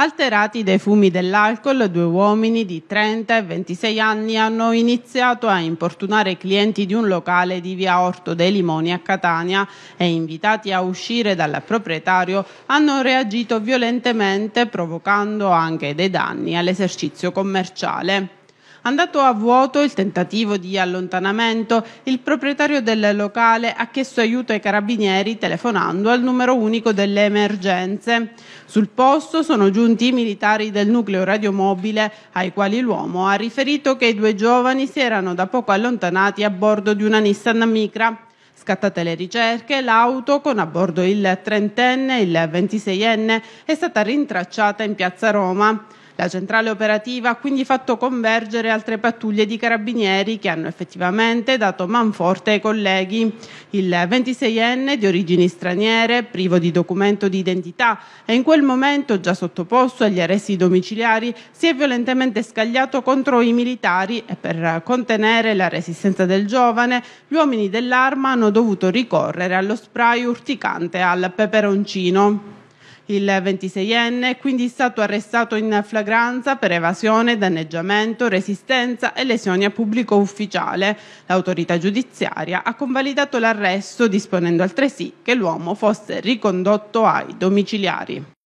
Alterati dai fumi dell'alcol, due uomini di 30 e 26 anni hanno iniziato a importunare clienti di un locale di via Orto dei Limoni a Catania e invitati a uscire dal proprietario hanno reagito violentemente provocando anche dei danni all'esercizio commerciale. Andato a vuoto il tentativo di allontanamento, il proprietario del locale ha chiesto aiuto ai carabinieri telefonando al numero unico delle emergenze. Sul posto sono giunti i militari del nucleo radiomobile ai quali l'uomo ha riferito che i due giovani si erano da poco allontanati a bordo di una Nissan Micra. Scattate le ricerche, l'auto con a bordo il trentenne e il ventiseienne è stata rintracciata in piazza Roma. La centrale operativa ha quindi fatto convergere altre pattuglie di carabinieri che hanno effettivamente dato manforte ai colleghi. Il 26enne di origini straniere, privo di documento di identità e in quel momento già sottoposto agli arresti domiciliari, si è violentemente scagliato contro i militari e per contenere la resistenza del giovane, gli uomini dell'arma hanno dovuto ricorrere allo spray urticante al peperoncino il 26enne è quindi stato arrestato in flagranza per evasione, danneggiamento, resistenza e lesioni a pubblico ufficiale. L'autorità giudiziaria ha convalidato l'arresto disponendo altresì che l'uomo fosse ricondotto ai domiciliari.